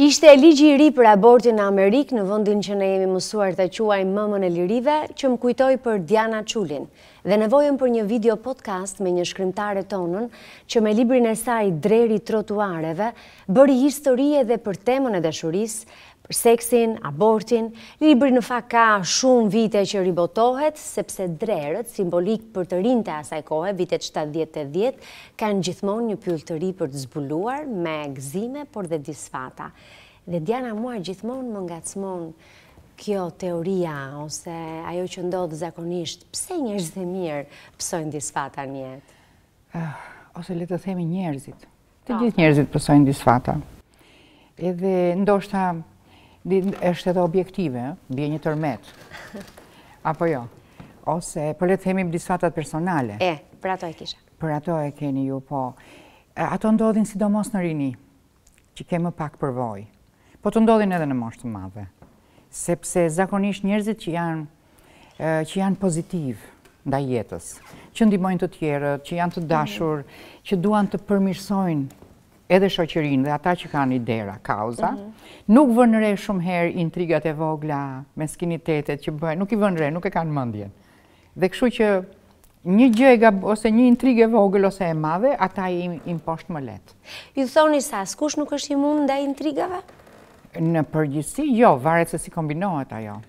Ishte e ligji i ri për abortin në Amerikë në vëndin që ne jemi mësuar të quaj mëmën e lirive që më kujtoj për Diana Qulin dhe nevojëm për një video podcast me një shkrymtare tonën që me librin e saj dreri trotuareve bëri historie dhe për temën e dashuris për seksin, abortin. Libri në fakt ka shumë vite që ribotohet, sepse drerët, simbolik për të rinë të asaj kohë, vitet 70-10, kanë gjithmonë një pyllë të ri për të zbuluar me gzime, por dhe disfata. Dhe Diana mua gjithmonë më ngacmon kjo teoria, ose ajo që ndodhë zakonisht, pse njështë e mirë pësojnë disfata njetë? Ah, ose le të themi njerëzit. Të ah. gjithë njerëzit pësojnë disfata. Edhe ndoshta është edhe objektive, bje një tërmet. Apo jo? Ose, për po letë themi blisfatat personale. E, për ato e kisha. Për ato e keni ju, po. Ato ndodhin sidomos në rini, që kemë pak përvoj. Po të ndodhin edhe në moshtë madhe. Sepse zakonisht njerëzit që janë, që janë pozitiv nda jetës, që ndimojnë të tjerët, që janë të mhm. dashur, që duan të përmirsojnë edhe shoqërinë dhe ata që kanë i dera kauza, nuk vënëre shumë herë intrigat e vogla, meskinitetet që bëjë, nuk i vënëre, nuk e kanë mëndjen. Dhe këshu që një gjega, ose një intrigë e vogël ose e madhe, ata i im poshtë më letë. Ju thoni sa, s'kush nuk është i mund nda intrigave? Në përgjithsi, jo, varet se si kombinohet ajo.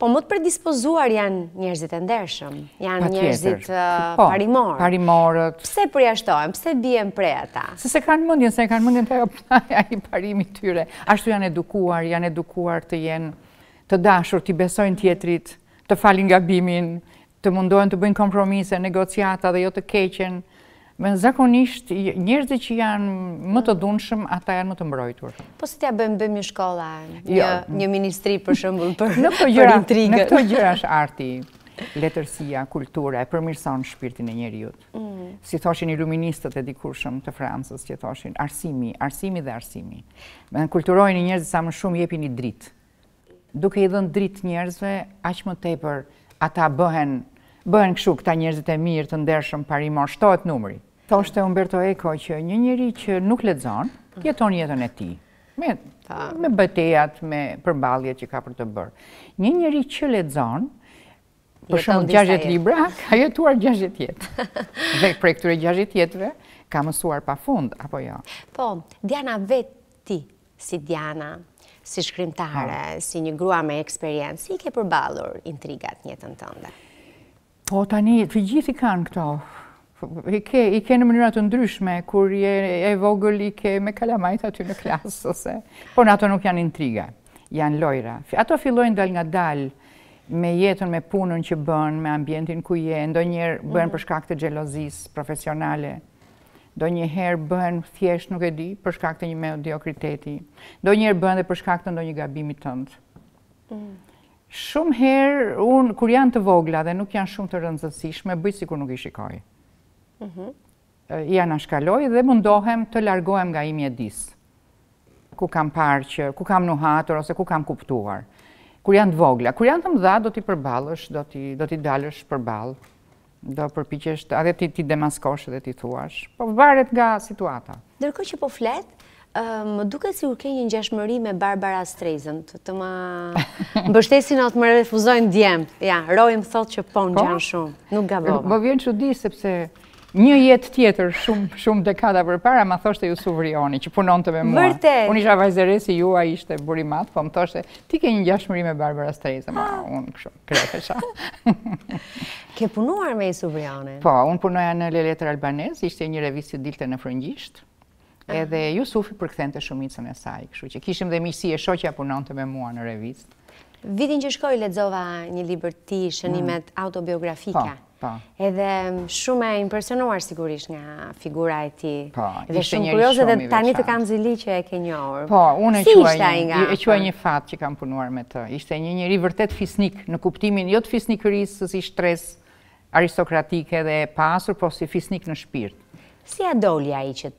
Po më të predispozuar janë njerëzit e ndershëm, janë njerëzit po, uh, po, parimorë. Parimorët. Pse përja pse bjen prej ta? Se se kanë mundin, se kanë mundin të e përja i parimi tyre. Ashtu janë edukuar, janë edukuar të jenë të dashur, të besojnë tjetrit, të falin nga bimin, të mundohen të bëjnë kompromise, negociata dhe jo të keqen. Me zakonisht, njerëzit që janë më të dunëshëm, ata janë më të mbrojtur. Po se t'ja bëjmë bëjmë një shkolla, jo. një ministri për shëmbull për intrigët. Në këto gjëra është arti, letërsia, kultura, e përmirëson shpirtin e njerëjut. Mm. Si thoshin iluministët e dikurshëm të Fransës, që thoshin arsimi, arsimi dhe arsimi. Me në kulturojnë njerëzit sa më shumë jepin i dritë. Duke i dhënë dritë njerëzve, aqë më tepër ata bëhen bëhen këshu këta njerëzit e mirë të ndershëm parimor, shtohet numëri. Ta është Umberto Eco që një njëri që nuk ledzon, jeton jetën e ti. Me bëtejat, me përbalje që ka për të bërë. Një njëri që ledzon, për shumë gjashet libra, ka jetuar gjashet jetë. Dhe prej këture gjashet jetëve, ka mësuar pa fund, apo jo? Po, Diana vetë ti, si Diana, si shkrimtare, si një grua me eksperiencë, si i ke përbalur intrigat njëtën tënde? Po, tani, të gjithi kanë këto Po, po, i ke, i në mënyrat të ndryshme, kur je e vogël i ke me kalamajt aty në klasë, ose... Por në ato nuk janë intriga, janë lojra. Ato fillojnë dal nga dal, me jetën, me punën që bën, me ambientin ku je, ndo njerë bën mhm. për shkak të gjelozis profesionale, Do njëherë bën thjesht nuk e di për shkak të një diokriteti. Do njëherë bën dhe për shkak të ndo një gabimi tëndë. Mhm. Shumë herë, unë, kur janë të vogla dhe nuk janë shumë të rëndësishme, bëjë si kur nuk i shikojë i mhm. anashkaloj dhe mundohem të largohem nga i mjedis, ku kam parë që, ku kam nuhatur ose ku kam kuptuar. Kur janë të vogla, kur janë të dha, do t'i përbalësh, do t'i, do t'i dalësh përbalë, do përpiqesh, adhe ti, ti demaskosh dhe ti thuash, po varet nga situata. Ndërkohë që po fletë, më duket si u ke një ngjashmëri me Barbara Streisand, të, të më mbështesin të më refuzojnë djemë. Ja, Roy më thotë që po, po? ngjan shumë, nuk gabova. Po vjen çudi sepse një jetë tjetër shumë shumë dekada për para, ma thoshte ju suvrioni, që punon të me mua. Mërte! Unë isha vajzeresi, ju a ishte burimat, po më thoshte, ti ke një gjashmëri me Barbara Streza, ma ah. unë këshu, kretesha. ke punuar me i suvrioni? Po, unë punoja në Leletër Albanes, ishte një revisi dilte në frëngjisht, ah. edhe ju sufi përkëthen të shumicën e saj, këshu që kishim dhe misi e shoqja punon të me mua në revist. Vitin që shkoj, ledzova një liber ti, shënimet mm. autobiografika. Po. Po. Edhe shumë e impresionuar sigurisht nga figura e ti. Po, shumë Dhe shumë kurioze tani të kam zili që e ke njohër. Po, unë e qua një fatë që kam punuar me të. Ishte një njëri vërtet fisnik në kuptimin, jo të fisnikërisë, sësi shtres aristokratike dhe pasur, po si fisnik në shpirt. Si a i që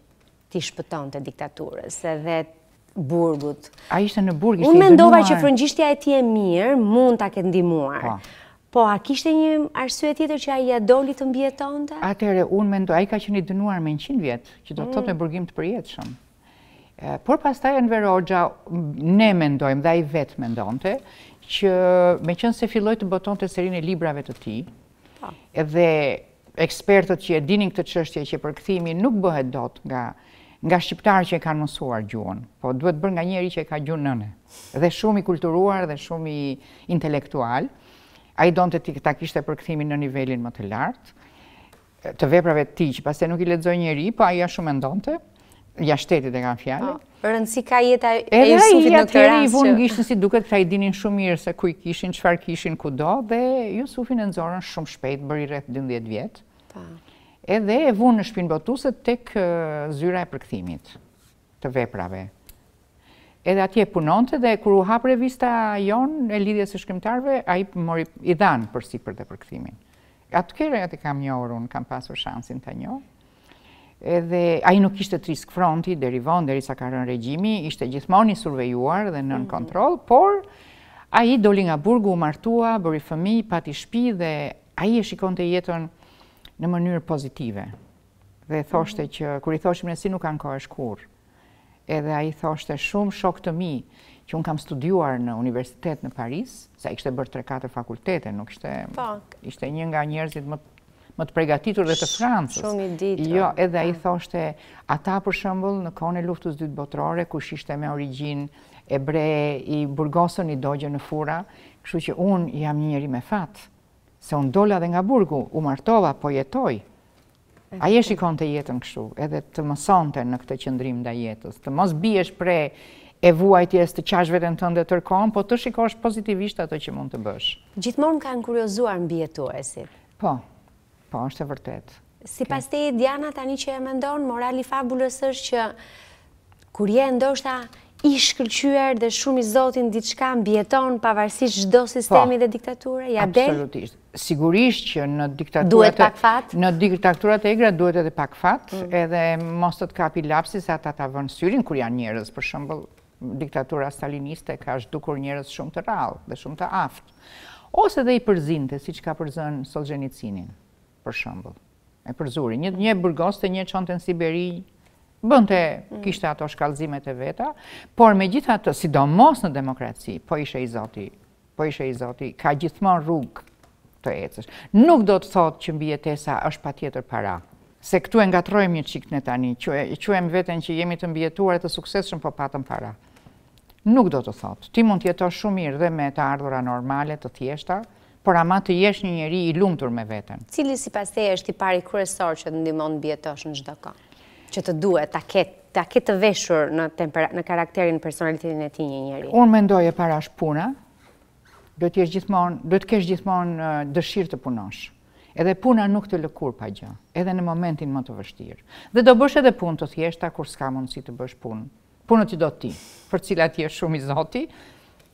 ti shpëton të diktaturës edhe burgut? A ishte në burg, ishte i Unë mendova që frëngjishtja e ti e mirë mund të këtë ndimuar. po. Po, a kishte një arsye tjetër që ai ja doli të mbjetonte? Atëherë unë mendoj ai ka qenë i dënuar me 100 vjet, që do të thotë me mm. burgim të përjetshëm. Por pastaj Enver Roxha ne mendojmë dhe ai vetë mendonte që me qënë se filloj të boton të serin e librave të ti, edhe po. ekspertët që e dinin këtë qështje që këthimi nuk bëhet dot nga, nga shqiptarë që e kanë mësuar gjuhën, po duhet bërë nga njeri që e ka gjuhën nëne, dhe shumë i kulturuar dhe shumë i intelektual, a i donë të ta kishtë e përkëthimin në nivelin më të lartë, të veprave të ti që pas nuk i ledzoj njëri, po a i a shumë e ndonëte, ja shtetit e kam Për po, nësi ka jeta e i Jusufit në këtë rasë. Edhe i atëherë i vunë gishtën si duket, pra i dinin shumë mirë se ku i kishin, qëfar kishin, ku do, dhe Jusufin e nëzorën shumë shpejt, bëri rreth 12 vjetë. Ta. Edhe e vunë në shpinë botuset tek zyra e përkëthimit të veprave edhe atje punonte dhe kur u hap revista jonë e lidhjes së shkrimtarëve, ai mori i dhan për sipër dhe për kthimin. Atë kërë e i kam njohër, unë kam pasur shansin të njohë. Edhe a i nuk ishte trisk fronti, deri vonë, deri sa karën regjimi, ishte gjithmoni survejuar dhe nën mhm. kontrol, por a i doli nga burgu, u martua, bëri fëmi, pati shpi dhe a i e shikon të jetën në mënyrë pozitive. Dhe thoshte mhm. që, kër i thoshim në si nuk kanë kohë është kurë, edhe a i thoshte shumë shok të mi, që unë kam studuar në universitet në Paris, sa i kështë bërë 3-4 fakultete, nuk ishte, ishte një nga njerëzit më, më të pregatitur dhe të Francës. Shumë i ditë. Jo, po. edhe a i ah. thoshte, ata për shëmbull në kone e luftës dytë botërore, kush ishte me origin e bre i burgosën i dogje në fura, kështu që unë jam njëri me fatë, se unë dola dhe nga burgu, u martova, po jetoj. A je shikon të jetën kështu, edhe të mësonte në këtë qëndrim dhe jetës, të mos biesh prej e vuajtjes të qashve të në të dhe tërkom, po të shikosh pozitivisht ato që mund të bësh. Gjithmonë ka në kuriozuar në bje të esit. Po, po, është e vërtet. Si pas te i Diana tani që e mendon, morali fabulës është që kur je ndoshta i shkëllqyër dhe shumë i zotin diçka mbjeton pavarësisht gjdo po, sistemi dhe diktaturë? Absolutisht. Sigurisht që në diktaturët... Duhet pak Në diktaturët e gra duhet edhe pak fat, mm. edhe mos të të kapi lapsi sa ta ta vënë syrin kur janë njerës, për shumbëll diktatura staliniste ka shdukur njerës shumë të rralë dhe shumë të aftë. Ose dhe i përzinte, si që ka përzën Solzhenicinin, për shumbëll. E përzuri. Një burgos të një qonte në Siberi, bënte, mm. kishte ato shkallëzimet e veta, por me gjitha të, sidomos në demokraci, po ishe i zoti, po ishe i zoti, ka gjithmon rrugë të ecësh. Nuk do të thotë që mbjetesa është pa tjetër para, se këtu e ngatrojmë një qikët në tani, që, që e më që jemi të mbjetuar e të shumë po patëm para. Nuk do të thotë, ti mund tjeto shumë mirë dhe me të ardhura normale, të thjeshta, por ama të jesh një njeri i lumtur me veten. Cili si pas te është i pari kërësor që të ndimon bjetosh në gjithë që të duhet ta ketë ta ketë të veshur në, në karakterin personalitetin e ti një njëri? Unë mendoj e para është puna, do të jesh gjithmonë, do të kesh gjithmonë dëshirë të punosh. Edhe puna nuk të lëkur pa gjë, edhe në momentin më të vështirë. Dhe do bësh edhe punë të thjeshta kur s'ka si të bësh punë. Punën që do ti, për cila ti je shumë i zoti,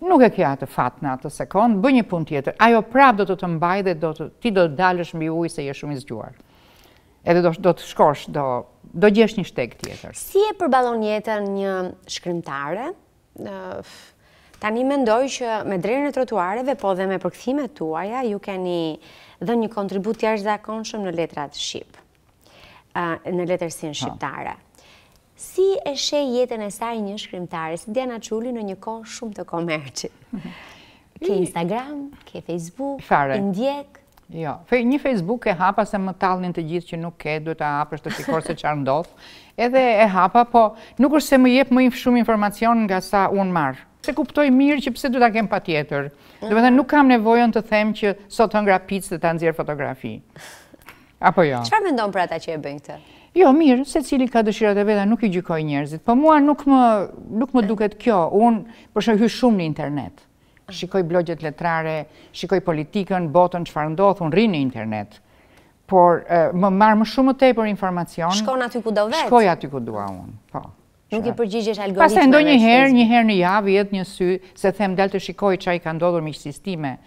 nuk e ke atë fat në atë sekond, bëj një punë tjetër. Ajo prap do të të mbaj dhe do ti do të dalësh mbi ujë se je shumë i zgjuar edhe do, do të shkosh, do, do gjesh një shteg tjetër. Si e përbalon jetën një shkrymtare, uh, tani mendoj që me drejnë e trotuareve, po dhe me përkëthime tuaja, ju keni dhe një kontribut të jashtë zakonshëm në letrat Shqip, në letërsin Shqiptare. Si e she jetën e saj një shkrimtare, si Diana Quli në një kohë shumë të komerqit? Ke Instagram, ke Facebook, Fare. indjek? Jo, një Facebook e hapa se më talnin të gjithë që nuk ke, duhet ta hapësh të shikosh se çfarë ndodh. Edhe e hapa, po nuk është se më jep më shumë informacion nga sa un marr. Se kuptoj mirë që pse do ta kem patjetër. Do të thënë nuk kam nevojën të them që sot hëngra pizzë dhe ta nëzirë fotografi. Apo jo. Çfarë mendon për ata që e bëjnë këtë? Jo, mirë, se cili ka dëshirat e veta, nuk i gjykoj njerëzit. Po mua nuk më, nuk më duket kjo. Unë përshë hy shumë në internet shikoj blogjet letrare, shikoj politikën, botën, që farë ndodhë, unë rinë në internet. Por më marë më shumë të e për informacion. Shkon aty ku do vetë? Shkoj aty ku dua unë, po. Nuk i përgjigjesh algoritme. Pas e ndo një herë, një herë në javë, jetë një sy, se them del të shikoj që a i ka ndodhur me sistime,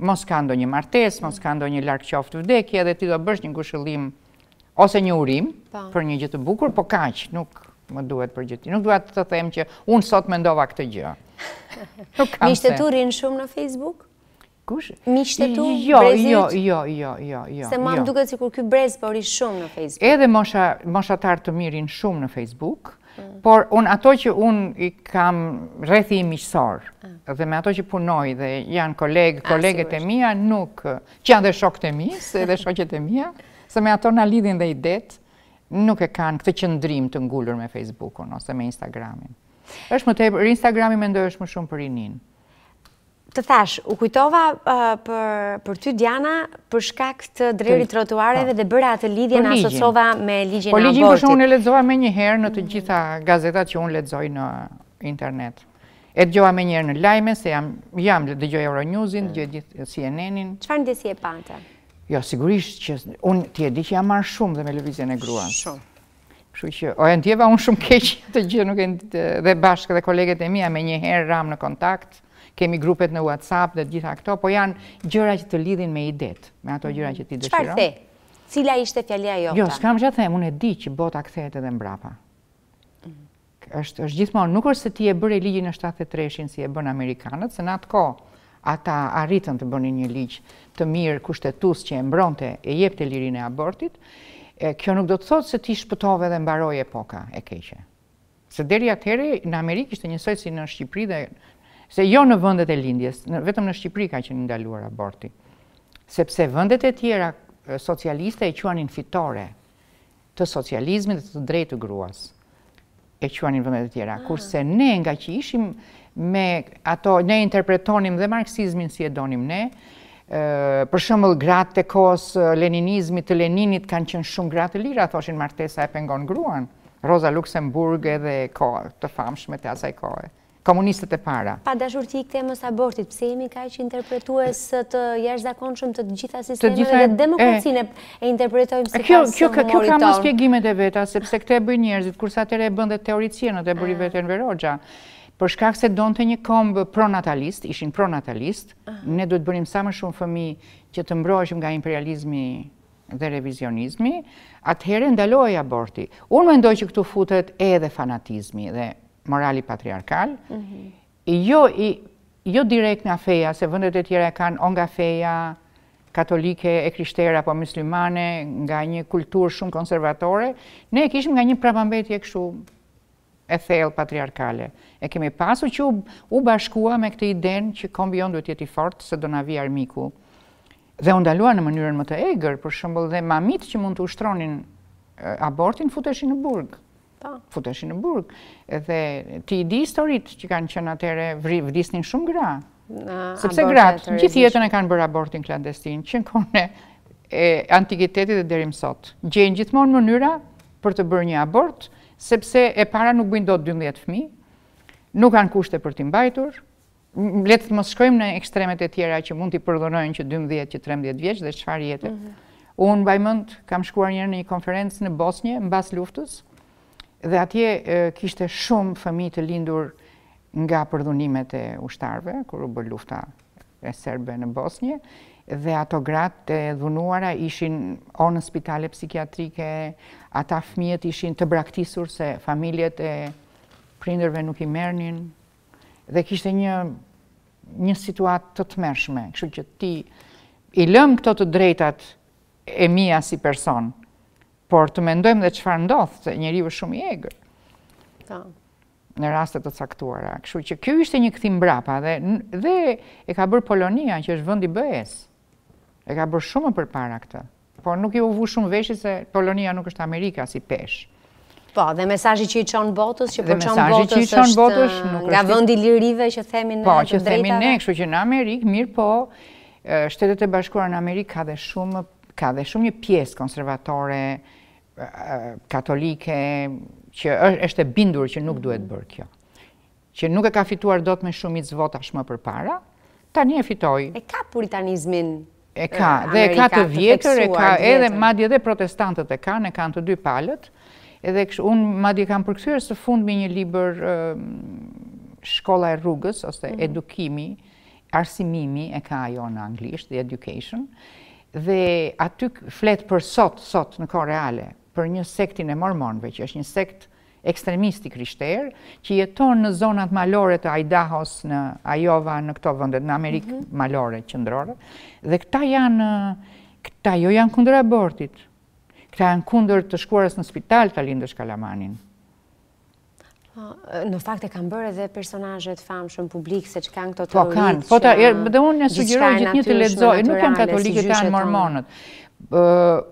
Mos ka ndonjë një martes, mos ka ndonjë një larkë qoftë vdekje, dhe ti do bësh një gushëllim ose një urim po. për një gjithë bukur, po kaqë, nuk më duhet për Nuk duhet të them që unë sot me ndova këtë gjë. Mi shtetu rinë shumë në Facebook? Kush? Mi shtetu jo, jo, brezit? Jo, jo, jo, jo, jo. Se ma më jo. duke si kur kjo brez për po rinë shumë në Facebook. Edhe moshatarë të mirin shumë në Facebook, mm. por unë ato që unë i kam rethi i miqësorë, ah. dhe me ato që punoj dhe janë kolegë, ah, kolegët e mija, nuk, që janë dhe shokët e misë edhe shokët e mija, se me ato në lidin dhe i detë, nuk e kanë këtë qëndrim të ngullur me Facebook-un ose me Instagramin është më tepër, Instagrami mendoj është më shumë për njën. Të thash, u kujtova uh, për, për ty Diana për shkak të drerit të po. dhe bëra atë lidhje në asocova me ligjin e ligjin po, abortit. ligjin për shumë unë e me një herë në të gjitha gazetat që unë ledzoj në internet. E të gjoa me njëherë në lajme, se jam, jam dhe gjoj News-in, dhe gjoj CNN-in. Qëfar në desi e pante? Jo, sigurisht që unë ti e di që jam marrë shumë dhe me lëvizjen e gruan. Shumë. Shku që o e ndjeva unë shumë keq të gjë, nuk e ndjeva dhe bashkë dhe kolegët e mija me një herë ram në kontakt, kemi grupet në Whatsapp dhe gjitha këto, po janë gjëra që të lidhin me idet, me ato gjëra që ti mm. dëshiron. Qëfar the? Cila ishte fjallia jota? Jo, s'kam që the, unë e di që bota a këthejt edhe mbrapa. Mm. është gjithmonë, nuk është se ti e bërë e ligjin e 73-shin si e bënë Amerikanët, se në atë ko, ata arritën të bënë një ligj të mirë kushtetus që e mbronte e jepte lirin e abortit, e kjo nuk do të thotë se ti shpëtove dhe mbaroj epoka e keqe. Se deri atëherë në Amerikë ishte njësoj si në Shqipëri dhe se jo në vendet e lindjes, vetëm në Shqipëri ka qenë ndaluar aborti. Sepse vendet e tjera socialiste e quanin fitore të socializmit dhe të drejtë të gruas. E quanin vendet e tjera. Ah. Kurse ne nga që ishim me ato ne interpretonim dhe marksizmin si e donim ne për shembull gratë të kohës leninizmit të Leninit kanë qenë shumë gratë lira, thoshin martesa e pengon gruan. Rosa Luxemburg edhe kohë të famshme të asaj kohë. Komunistët e para. Pa dashur të ikte mës abortit, pse jemi ka që interpretues të jash zakonshëm të gjitha sistemeve dhe demokracinë e, e interpretojmë si kjo, ka kjo, kjo, kjo ka e veta, sepse këte e bëj njerëzit, kursa të re e bëndet teoricienët e bëri ah. në verogja për shkak se donë të një kombë pronatalist, ishin pronatalist, ne duhet bërim sa më shumë fëmi që të mbrojshmë nga imperializmi dhe revizionizmi, atëherë ndaloj aborti. Unë me ndoj që këtu futet edhe fanatizmi dhe morali patriarkal, mhm. jo, jo direkt nga feja, se vëndet e tjera kanë nga feja, katolike, e krishtere, apo muslimane nga një kultur shumë konservatore, ne e kishmë nga një prapambetje këshu e thellë patriarkale. E kemi pasu që u bashkua me këtë iden që kombion duhet jeti fort se do na vi armiku. Dhe undalua në mënyrën më të egrë, për shumbo dhe mamit që mund të ushtronin abortin, futeshin në burg. Futeshin në burg. Dhe ti i di historit që kanë qënë atere vrisnin shumë gra. sepse gratë, gjithë jetën e kanë bërë abortin klandestin, që në kone antikitetit dhe derim sot. Gjenë gjithmonë mënyra për të bërë një abort, sepse e para nuk bëjnë do të 12 fmi, nuk kanë kushte për t'i mbajtur, letë të më shkojmë në ekstremet e tjera që mund t'i përdhonojnë që 12 që 13 vjeqë dhe qëfar jetë. Mhm. Unë bajmënd kam shkuar njërë në një konferencë në Bosnje, në bas luftës, dhe atje kishte shumë fëmi të lindur nga përdhunimet e ushtarve, kur u bë lufta e serbe në Bosnje, dhe ato gratë të dhunuara ishin o në spitale psikiatrike, ata fmijet ishin të braktisur se familjet e prinderve nuk i mernin, dhe kishte një situatë të të mershme. Kështu që ti i lëmë këto të drejtat e mija si person, por të mendojmë dhe qëfar ndodhë, se njëri vë shumë i egrë në rastet të caktuara. Kështu që kjo ishte një këthim brapa, dhe e ka bërë Polonia që është vëndi bëhesë. E ka bërë shumë për para këtë. Por nuk i u vu shumë veshit se Polonia nuk është Amerika si peshë. Po, dhe mesajji që i qonë botës, që përqonë po botës, që i qonë botës është nga vëndi lirive që themin në drejta. Po, që themin në, kështu që në Amerikë, mirë po, shtetet e bashkuar në Amerikë ka dhe shumë, ka dhe shumë një pjesë konservatore, katolike, që është e bindur që nuk duhet bërë kjo. Që nuk e ka fituar do të me shumë i zvota për para, tani e fitoj. E ka puritanizmin E ka, eh, dhe e ka të vjetër, e ka edhe madje dhe protestantët e ka, në kanë të dy palët, edhe unë madje kam përkësirë së fund me një liber ehm, shkolla e rrugës, ose mhm. edukimi, arsimimi e ka ajo në anglisht, the education, dhe aty fletë për sot, sot në kore ale, për një sektin e mormonve, që është një sekt, ekstremisti krishter, që jeton në zonat malore të Idahos, në Iowa, në këto vëndet, në Amerikë mhm. malore, qëndrore, dhe këta janë, këta jo janë kundër abortit, këta janë kundër të shkuarës në spital të Lindës Kalamanin. Në fakt e kam bërë edhe personajet famë shumë publikë, se që kanë këto po, të që... Po kanë, po ta, er, dhe unë në sugjeroj gjithë një të ledzoj, nuk janë katolikët, janë në mormonët.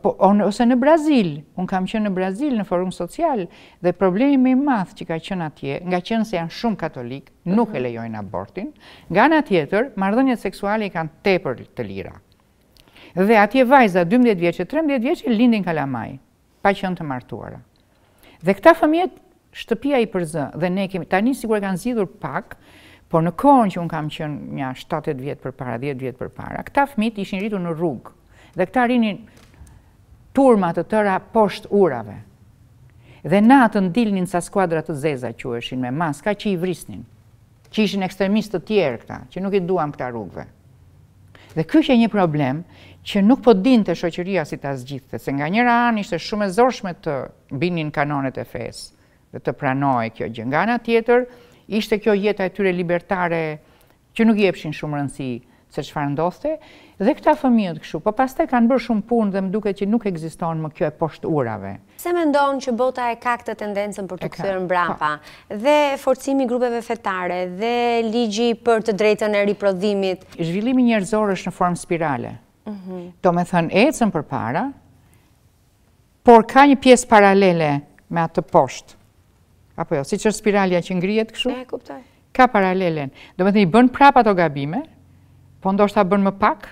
Po, ose në Brazil, unë kam qenë në Brazil në forum social dhe problemi me i madhë që ka qënë atje, nga qënë se janë shumë katolik, nuk e mhm. lejojnë abortin, nga në tjetër, mardhënjet seksuale i kanë tepër të lira. Dhe atje vajza 12 vjeqe, 13 vjeqe, lindin kalamaj, pa qenë të martuara. Dhe këta fëmjet, shtëpia i përzë, dhe ne kemi, tani sigur e kanë zidhur pak, por në kohën që unë kam qenë një 7-8 vjetë për para, 10 vjetë për para, këta fëmjet ishin rritur në rrugë, dhe këta rinin turma të tëra posht urave. Dhe natën dilnin sa skuadrat të zeza që eshin me maska që i vrisnin, që ishin ekstremist të tjerë këta, që nuk i duam këta rrugve. Dhe kështë e një problem që nuk po din të shoqëria si të asgjithë, se nga njëra anë ishte shumë e zorshme të binin kanonet e fesë dhe të pranoj kjo gjëngana tjetër, ishte kjo jeta e tyre libertare që nuk jepshin shumë rëndësi se çfarë farë dhe këta fëmijët këshu, po pas kanë bërë shumë punë dhe mduke që nuk egziston më kjo e poshtë urave. Se me ndonë që bota e ka këtë tendenësën për të këthyrën brapa, po. dhe forcimi grupeve fetare, dhe ligji për të drejtën e riprodhimit. Zhvillimi njerëzor është në formë spirale. Mhm. Do me thënë ecën për para, por ka një piesë paralele me atë poshtë. Apo jo, si që spiralja që ngrijet këshu? E kuptoj Ka paralelen. Do me i bën prap ato gabime, po ndoshta bën më pak,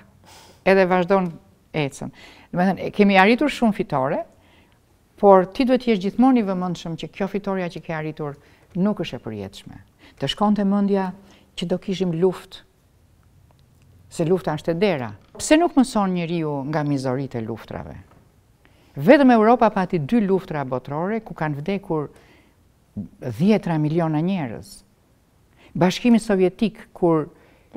edhe vazhdon ecën. Do të thënë, kemi arritur shumë fitore, por ti duhet të jesh gjithmonë i vëmendshëm që kjo fitoria që ke arritur nuk është e përjetshme. Të shkonte mendja që do kishim luftë. Se lufta është e dera. Pse nuk mëson njeriu nga mizoritë e luftrave? Vetëm Europa pati dy luftra botërore ku kanë vdekur 10 miliona njerëz. Bashkimi Sovjetik kur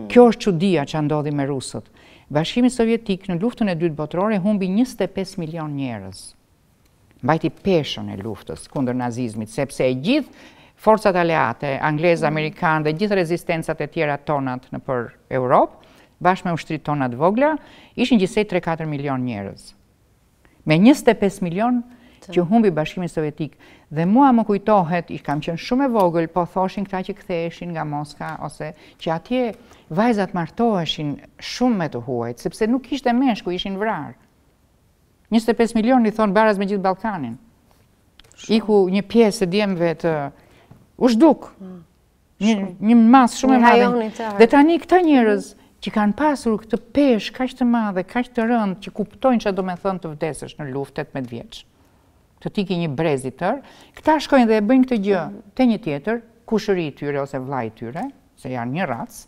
Kjo është qudia që ndodhi me rusët. Bashkimi sovjetik në luftën e dytë botërore humbi 25 milion njerëz. Mbajti peshën e luftës kundër nazizmit, sepse e gjithë forcat aleate, anglezë, amerikanë dhe gjithë rezistencat e tjera tonat në për Europë, bashkë me ushtrit tonat vogla, ishin gjithsej 3-4 milion njerëz. Me 25 milion që humbi bashkimi sovjetik, dhe mua më kujtohet, i kam qenë shumë e vogël, po thoshin këta që këtheshin nga Moska, ose që atje vajzat martoheshin shumë me të huajt, sepse nuk ishte mesh ku ishin vrarë. 25 milion i thonë baraz me gjithë Balkanin. Iku një pjesë e djemëve të ushduk. Mm. Një masë shumë e madhe. Dhe tani këta njërës që kanë pasur këtë peshë, kaqë të madhe, kaqë të rëndë, që kuptojnë që do me thënë të vdesësh në luftet me të vjeqë të tiki një brezit tërë, këta shkojnë dhe e bëjnë këtë gjë të një tjetër, kushëri i tyre ose vlaj i tyre, se janë një racë,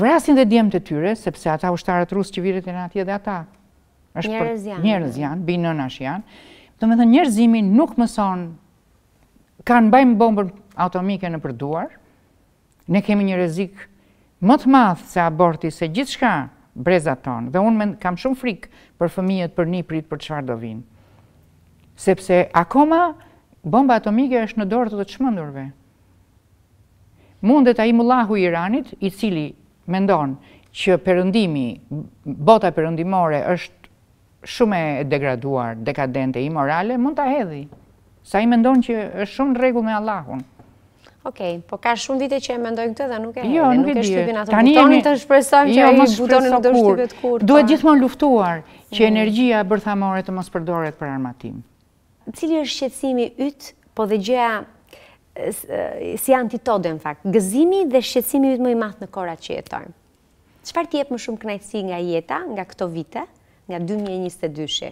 vrasin dhe djem të tyre, sepse ata ushtarët rusë që viret e në atje dhe ata. Njërëz janë. bëjnë janë, binë në nash janë. të me thënë njërëzimin nuk mëson, kanë bajmë bombër atomike në përduar, ne kemi një rezik më të mathë se aborti, se gjithë shka brezat tonë, dhe unë kam shumë frikë për fëmijët, për një prit, për qëfar do vinë sepse akoma bomba atomike është në dorë të të qmëndurve. Mundet a i mullahu Iranit, i cili mendon që përëndimi, bota përëndimore është shume degraduar, dekadente, imorale, mund të ahedhi. sa i mendon që është shumë regull me Allahun. Okej, po ka shumë vite që e mendojnë këtë dhe nuk e jo, nuk e shtypin atë jo, butonin të shpresojmë që që e butonin të shtypit kur. Duhet gjithmonë luftuar që mm. energjia bërthamore të mos përdoret për armatim cili është shqetsimi ytë, po dhe gjëja si antitode në fakt, gëzimi dhe shqetsimi ytë më i matë në korat që jetojmë? Qëfar të jepë më shumë knajtësi nga jeta, nga këto vite, nga 2022?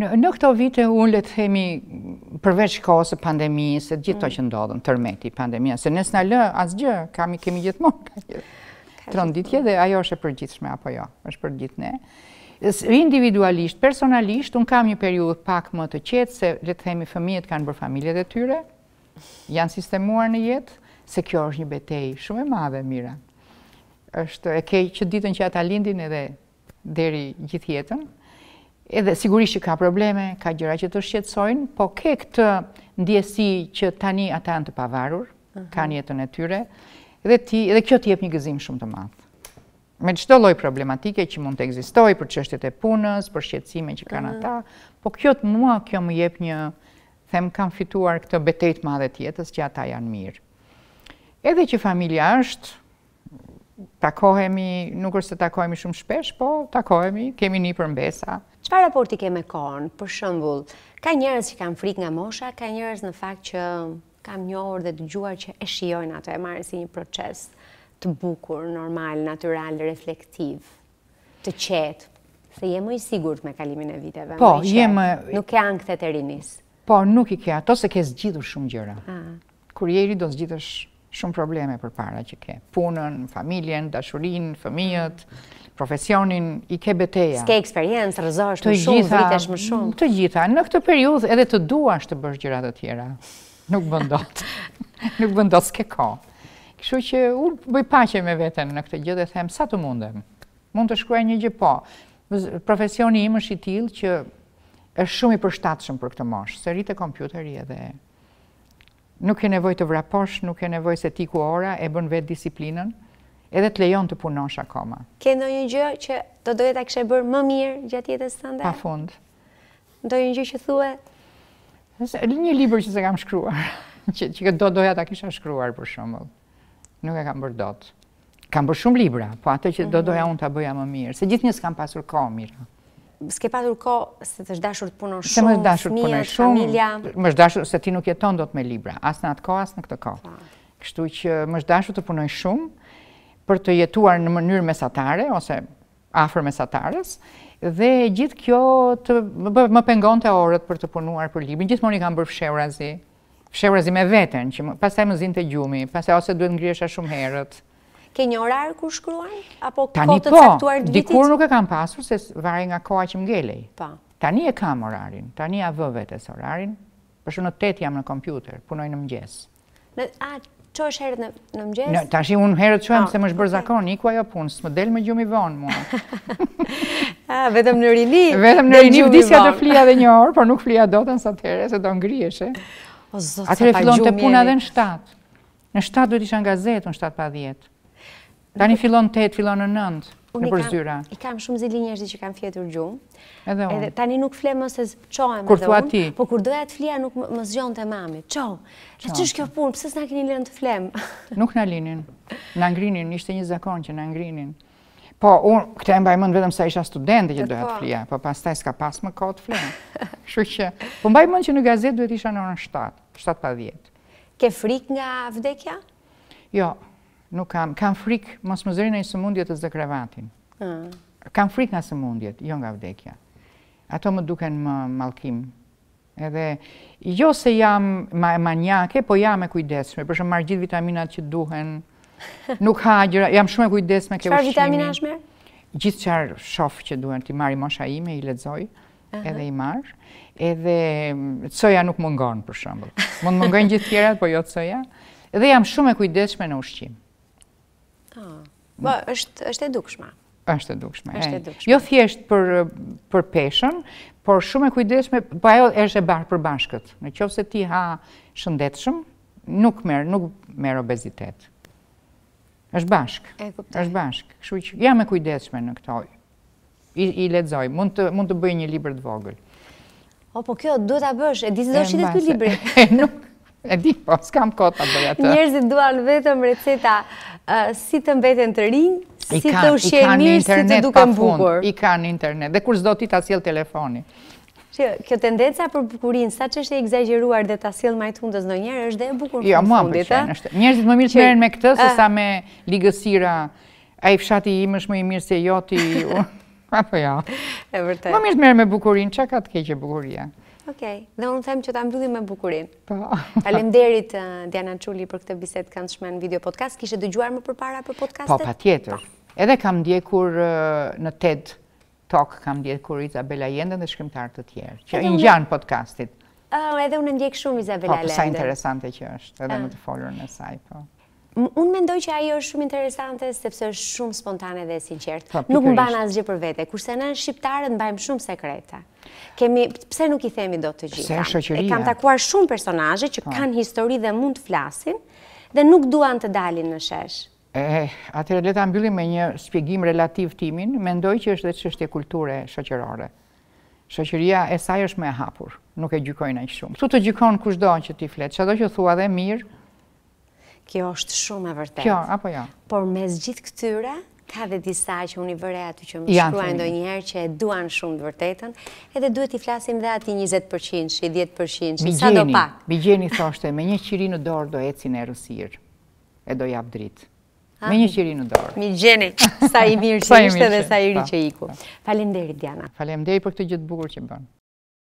Në, në këto vite, unë le të themi përveç kohës e pandemijës, gjithë mm. që ndodhën, tërmeti pandemija, se nësë në lë, asë gjë, kemi gjithë mund. Tronë ditje dhe ajo është e përgjithshme, apo jo, është përgjithne. gjithë individualisht, personalisht, unë kam një periudhë pak më të qetë, se le të themi fëmijët kanë bërë familjet e tyre, janë sistemuar në jetë, se kjo është një betejë shumë e madhe, mira. Êshtë e kej që ditën që ata lindin edhe deri gjithë jetën, edhe sigurisht që ka probleme, ka gjëra që të shqetsojnë, po ke këtë ndjesi që tani ata janë të pavarur, kanë jetën e tyre, edhe, ti, edhe kjo t'jep një gëzim shumë të madhë me çdo loj problematike që mund të egzistoj, për qështet e punës, për shqetsime që kanë mhm. ata, po kjo të mua, kjo më jep një, them, kam fituar këtë betet madhe tjetës që ata janë mirë. Edhe që familja është, takohemi, nuk është të takohemi shumë shpesh, po takohemi, kemi një për mbesa. Qëpa raporti keme kohën, për shëmbull, ka njërës që kam frik nga mosha, ka njërës në fakt që kam njohër dhe të gjuar që e shiojnë ato e marë si një proces të bukur, normal, natural, reflektiv, të qetë, se je më i sigurt me kalimin e viteve. Po, më je më... Nuk ke anë këtë të rinis. Po, nuk i ke ato, se ke zgjidhur shumë gjëra. Kur jeri, do zgjidhësh shumë probleme për para që ke. Punën, familjen, dashurin, fëmijët, profesionin, i ke beteja. Ske eksperiencë, rëzosh më shumë, vritesh më shumë. Të gjitha, në këtë periudhë edhe të duash të bësh gjëra të tjera. Nuk bëndot. nuk bëndot, s'ke ka. Kështu që unë bëj pache me vetën në këtë gjithë dhe them, sa të mundem? Mund të shkruaj një gjithë po. Profesioni im është i tilë që është shumë i përshtatëshëm për këtë moshë. se rritë e kompjuteri edhe nuk e nevoj të vraposh, nuk e nevoj se ti ku ora, e bën vetë disiplinën edhe të lejon të punosh akoma. Ke një gjë që do dojë të kështë bërë më mirë gjatë jetës të ndaj? Pa fund. Do një gjë që thue? Një libër që se kam shkruar, që, do dojë të kështë shkruar për shumëllë nuk e kam bërë dot. Kam bërë shumë libra, po atë që do mhm. doja unë ta bëja më mirë, se gjithnjë s'kam pasur kohë mirë. S'ke pasur kohë se të dashur të punon shumë. Se më dashur të punon shumë. Më dashur se ti nuk jeton dot me libra, as në atë kohë as në këtë kohë. Kështu që më dashur të punoj shumë për të jetuar në mënyrë mesatare ose afër mesatares, dhe gjithë kjo të më pengonte orët për të punuar për librin. Gjithmonë i kam bërë fshehurazi. Fshemrazim e veten, që pasaj më zinë të gjumi, pasaj ose duhet ngrisha shumë herët. Ke një orarë kur shkruaj? Apo kote të saktuar dhvitit? Tani po, dikur nuk e kam pasur, se varë nga koha që mgelej. Po. Tani e kam orarin, tani a vë vetës orarin, përshu në tëtë jam në kompjuter, punoj në mgjes. A, që është herët në mgjes? Ta shi unë herët që ah, se më shbërë zakon, një kua jo punë, së më delë më gjumi vonë, mua. Ah, vetëm në rini, vetëm në rini, vdisja të flia dhe një orë, por nuk flia do të nësatere, se do ngrieshe. Atëre fillon të puna dhe në shtatë. Në shtatë duhet isha nga zetë, në shtatë pa djetë. Tani fillon të jetë, fillon në nëndë, në përzyra. I kam shumë zili njështë që kam fjetur gjumë. Edhe unë. Tani nuk fle më se çohem edhe unë. Po kur doja të flia nuk më zgjon të mami. Qo? E që shkjo punë? Pëse s'na keni lënë të flemë? Nuk në linin. Në ngrinin. Ishte një zakon që Në ngrinin. Po, unë këte e mbajmën vetëm sa isha studente që dohet po. flia, po pas taj s'ka pas më kohë të flia. Shë që, po mbajmën që në gazetë duhet isha në orën 7, 7 10. Ke frik nga vdekja? Jo, nuk kam, kam frik, mos më zërin e së mundjet të krevatin. Kam frik nga së mundjet, jo nga vdekja. Ato më duken më malkim. Edhe, jo se jam manjake, po jam e kujdesme, përshë marë gjithë vitaminat që duhen, Nuk ha gjëra, jam shumë e kujdes me këtë ushqim. Çfarë vitamina është merr? Gjithë qarë shoh që duhen ti marr mosha ime, i lexoj, edhe i marr. Edhe mm, soja nuk mungon për shembull. Mund mungojnë gjithë tjera, por jo soja. Dhe jam shumë e kujdesshme në ushqim. Ah. Po, është është e dukshme. Është e dukshme. Është e dukshme. Jo thjesht për për peshën, por shumë e kujdesshme, po ajo është e barë për bashkët. Nëse ti ha shëndetshëm, nuk merr, nuk merr obezitet është bashk. është bashk. Kështu që jam e kujdeshme në këto. I, ledzoj. Mund të, mund të bëj një libër të vogël. O, po kjo, duhet a bësh. E di do shqitit të libër. E, nuk. E di, po, s'kam kota të bëj atë. Njerëzit duan vetëm receta si të mbeten të rinj, si të ushje si të duke mbukur. I kanë internet, dhe kur zdo ti të asjel telefoni kjo tendenca për bukurinë, sa që është e egzageruar dhe ta majtë majtundës në njerë, është dhe e bukur për së fundit, a? Njerëzit më mirë të meren me këtë, se ah. sa me ligësira, a i fshati im është më i mirë se joti, apo ja. E vërtaj. Më mirë të meren me bukurinë, që ka të e bukuria? Okej, dhe unë them që ta mbyllim me bukurinë. Po. Alem derit, eh, Diana Quli, për këtë biset kanë shmen video podcast, kishe dëgjuar më përpara për po, Edhe kam ndjekur eh, në ted Tokë kam ndjekë kur Izabela jende dhe shkrimtarë të tjerë, që një gjanë podcastit. Oh, edhe unë ndjekë shumë Izabela Jenden. Po, përsa po, interesante që është, edhe më të folur në saj, po. Unë mendoj që ajo është shumë interesante, sepse është shumë spontane dhe sinqertë. Po, nuk më banë asgjë për vete, kurse në shqiptarët në bajmë shumë sekreta. Kemi, pse nuk i themi do të gjitha? Pse shëqëria? E kam takuar shumë personaje që po. kanë histori dhe mund të flasin, dhe nuk duan të dalin në shesh. Atëre, leta mbyllim me një spjegim relativ timin, mendoj që është dhe qështje kulture shëqërore. Shëqëria e saj është me hapur, nuk e gjykojnë aqë shumë. Këtu të gjykojnë kush do që ti fletë, që do që thua dhe mirë. Kjo është shumë e vërtet. Kjo, apo jo? Por mes gjithë këtyre, ka dhe disa që unë i vëre aty që më shkruajnë do njerë që e duan shumë të vërtetën, edhe duhet i flasim dhe ati 20% 10% që sa do pak. Bigjeni, thoshte, me një qiri në dorë do eci në erësirë, e do japë dritë. Me një qiri në dorë. Mi gjeni, sa i mirë që ishte dhe sa i ri po. që iku. Falem deri, Diana. Falem deri për këtë gjithë bukur që bënë.